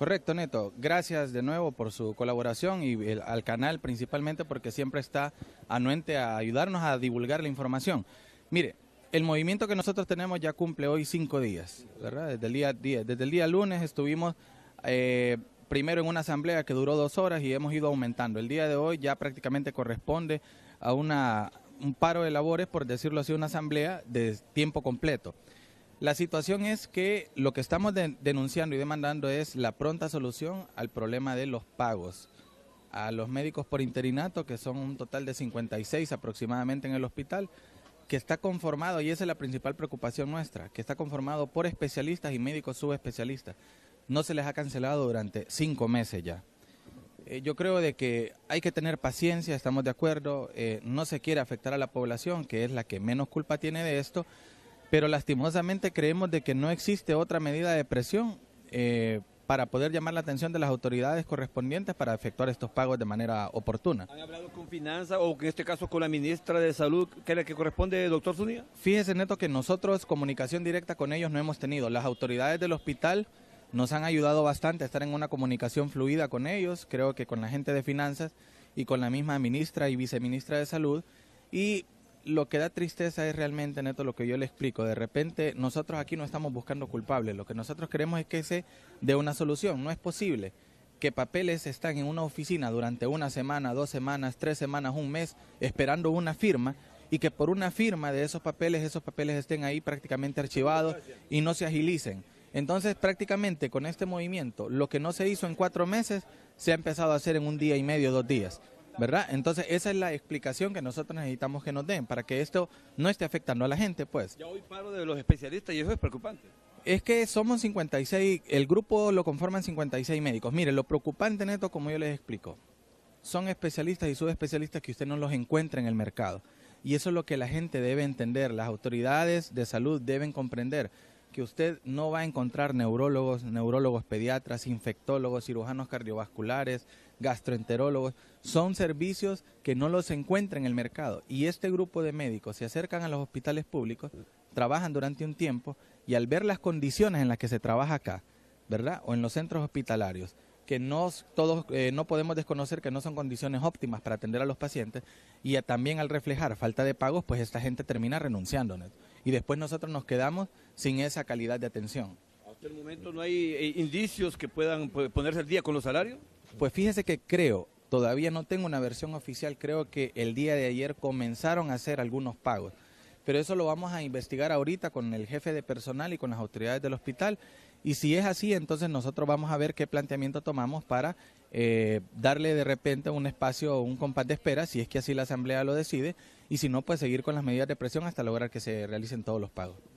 Correcto, Neto. Gracias de nuevo por su colaboración y al canal principalmente porque siempre está anuente a ayudarnos a divulgar la información. Mire, el movimiento que nosotros tenemos ya cumple hoy cinco días, ¿verdad? Desde el día, desde el día lunes estuvimos eh, primero en una asamblea que duró dos horas y hemos ido aumentando. El día de hoy ya prácticamente corresponde a una, un paro de labores, por decirlo así, una asamblea de tiempo completo. La situación es que lo que estamos denunciando y demandando es la pronta solución al problema de los pagos a los médicos por interinato, que son un total de 56 aproximadamente en el hospital, que está conformado, y esa es la principal preocupación nuestra, que está conformado por especialistas y médicos subespecialistas. No se les ha cancelado durante cinco meses ya. Eh, yo creo de que hay que tener paciencia, estamos de acuerdo, eh, no se quiere afectar a la población, que es la que menos culpa tiene de esto, pero lastimosamente creemos de que no existe otra medida de presión eh, para poder llamar la atención de las autoridades correspondientes para efectuar estos pagos de manera oportuna. ¿Han hablado con Finanza o en este caso con la ministra de Salud, que es la que corresponde, doctor Zúñiga? Fíjese, Neto, que nosotros comunicación directa con ellos no hemos tenido. Las autoridades del hospital nos han ayudado bastante a estar en una comunicación fluida con ellos, creo que con la gente de Finanzas y con la misma ministra y viceministra de Salud. Y lo que da tristeza es realmente, Neto, lo que yo le explico. De repente, nosotros aquí no estamos buscando culpables. Lo que nosotros queremos es que se dé una solución. No es posible que papeles estén en una oficina durante una semana, dos semanas, tres semanas, un mes, esperando una firma y que por una firma de esos papeles, esos papeles estén ahí prácticamente archivados y no se agilicen. Entonces, prácticamente con este movimiento, lo que no se hizo en cuatro meses, se ha empezado a hacer en un día y medio, dos días. ¿verdad? Entonces esa es la explicación que nosotros necesitamos que nos den para que esto no esté afectando a la gente, pues. Ya hoy paro de los especialistas y eso es preocupante. Es que somos 56, el grupo lo conforman 56 médicos. Mire, lo preocupante, Neto, como yo les explico, son especialistas y subespecialistas que usted no los encuentra en el mercado. Y eso es lo que la gente debe entender, las autoridades de salud deben comprender que usted no va a encontrar neurólogos, neurólogos pediatras, infectólogos, cirujanos cardiovasculares, gastroenterólogos. Son servicios que no los encuentra en el mercado. Y este grupo de médicos se acercan a los hospitales públicos, trabajan durante un tiempo y al ver las condiciones en las que se trabaja acá, ¿verdad? O en los centros hospitalarios, que no todos eh, no podemos desconocer que no son condiciones óptimas para atender a los pacientes y también al reflejar falta de pagos, pues esta gente termina renunciando y después nosotros nos quedamos sin esa calidad de atención. ¿Hasta el momento no hay eh, indicios que puedan eh, ponerse al día con los salarios? Pues fíjese que creo, todavía no tengo una versión oficial, creo que el día de ayer comenzaron a hacer algunos pagos pero eso lo vamos a investigar ahorita con el jefe de personal y con las autoridades del hospital y si es así, entonces nosotros vamos a ver qué planteamiento tomamos para eh, darle de repente un espacio, o un compás de espera, si es que así la Asamblea lo decide, y si no, pues seguir con las medidas de presión hasta lograr que se realicen todos los pagos.